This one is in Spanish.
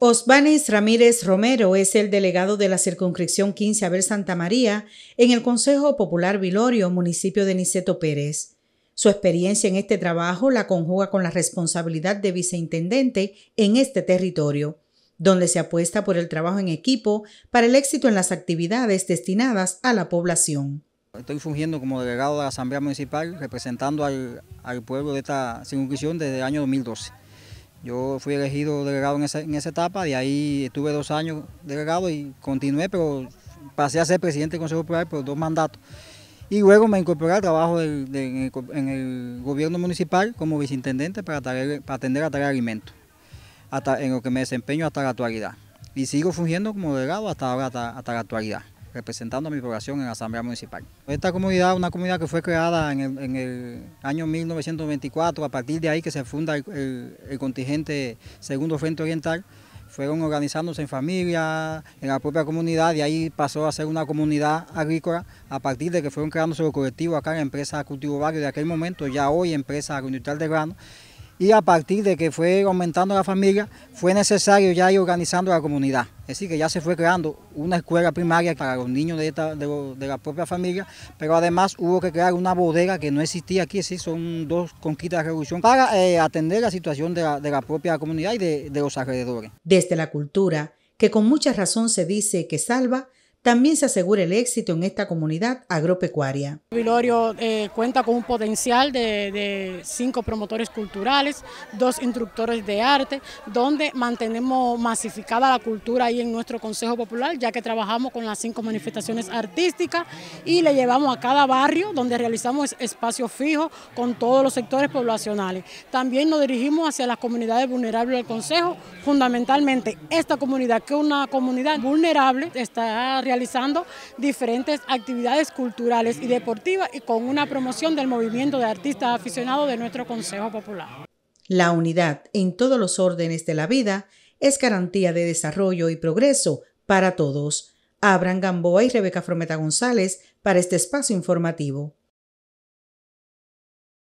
Osbanes Ramírez Romero es el delegado de la circunscripción 15 Abel Santa María en el Consejo Popular Vilorio, municipio de Niceto Pérez. Su experiencia en este trabajo la conjuga con la responsabilidad de viceintendente en este territorio, donde se apuesta por el trabajo en equipo para el éxito en las actividades destinadas a la población. Estoy fungiendo como delegado de la Asamblea Municipal representando al, al pueblo de esta circunscripción desde el año 2012. Yo fui elegido delegado en esa, en esa etapa, de ahí estuve dos años delegado y continué, pero pasé a ser presidente del Consejo Popular por dos mandatos. Y luego me incorporé al trabajo en, el, gobierno municipal como viceintendente para, atender a tarea de alimentos, hasta, en lo que me desempeño hasta la actualidad. Y sigo fungiendo como delegado hasta ahora, hasta la actualidad representando a mi población en la Asamblea Municipal. Esta comunidad una comunidad que fue creada en el, año 1924, a partir de ahí que se funda el, contingente Segundo Frente Oriental, fueron organizándose en familia, en la propia comunidad, y ahí pasó a ser una comunidad agrícola a partir de que fueron creándose los colectivos acá en la empresa Cultivo Barrio de aquel momento, ya hoy empresa agroindustrial de grano, y a partir de que fue aumentando la familia, fue necesario ya ir organizando la comunidad. Es decir, que ya se fue creando una escuela primaria para los niños de, la propia familia, pero además hubo que crear una bodega que no existía aquí, sí, son dos conquistas de revolución, para eh, atender la situación de la, propia comunidad y de, de los alrededores. Desde la cultura, que con mucha razón se dice que salva, también se asegura el éxito en esta comunidad agropecuaria. Vilorio eh, cuenta con un potencial de, de, cinco promotores culturales, dos instructores de arte, donde mantenemos masificada la cultura ahí en nuestro Consejo Popular, ya que trabajamos con las cinco manifestaciones artísticas y le llevamos a cada barrio donde realizamos espacios fijos con todos los sectores poblacionales. También nos dirigimos hacia las comunidades vulnerables del Consejo, fundamentalmente esta comunidad, que es una comunidad vulnerable, está realizando realizando diferentes actividades culturales y deportivas y con una promoción del movimiento de artistas aficionados de nuestro Consejo Popular. La unidad en todos los órdenes de la vida es garantía de desarrollo y progreso para todos. Abraham Gamboa y Rebeca Frometa González para este espacio informativo.